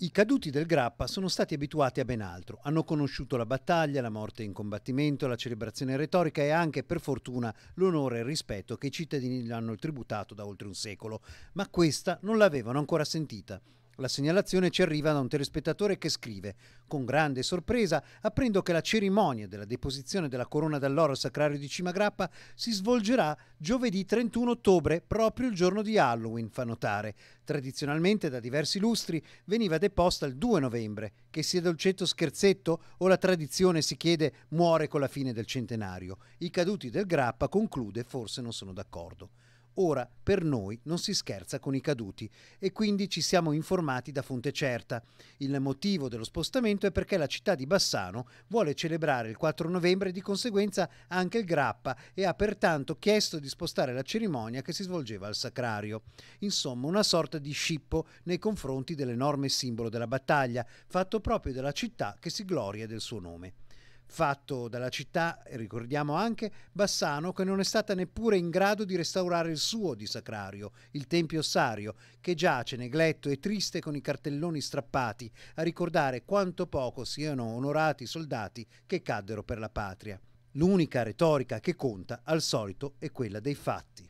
I caduti del Grappa sono stati abituati a ben altro, hanno conosciuto la battaglia, la morte in combattimento, la celebrazione retorica e anche, per fortuna, l'onore e il rispetto che i cittadini gli hanno tributato da oltre un secolo, ma questa non l'avevano ancora sentita. La segnalazione ci arriva da un telespettatore che scrive: Con grande sorpresa apprendo che la cerimonia della deposizione della corona dall'oro al sacrario di Cimagrappa si svolgerà giovedì 31 ottobre, proprio il giorno di Halloween, fa notare. Tradizionalmente da diversi lustri veniva deposta il 2 novembre. Che sia dolcetto scherzetto o la tradizione si chiede muore con la fine del centenario. I caduti del Grappa conclude forse non sono d'accordo. Ora, per noi non si scherza con i caduti e quindi ci siamo informati da fonte certa. Il motivo dello spostamento è perché la città di Bassano vuole celebrare il 4 novembre e di conseguenza anche il Grappa e ha pertanto chiesto di spostare la cerimonia che si svolgeva al Sacrario. Insomma, una sorta di scippo nei confronti dell'enorme simbolo della battaglia, fatto proprio della città che si gloria del suo nome fatto dalla città, ricordiamo anche Bassano, che non è stata neppure in grado di restaurare il suo di sacrario, il Tempio Ossario, che giace negletto e triste con i cartelloni strappati a ricordare quanto poco siano onorati i soldati che caddero per la patria. L'unica retorica che conta, al solito, è quella dei fatti.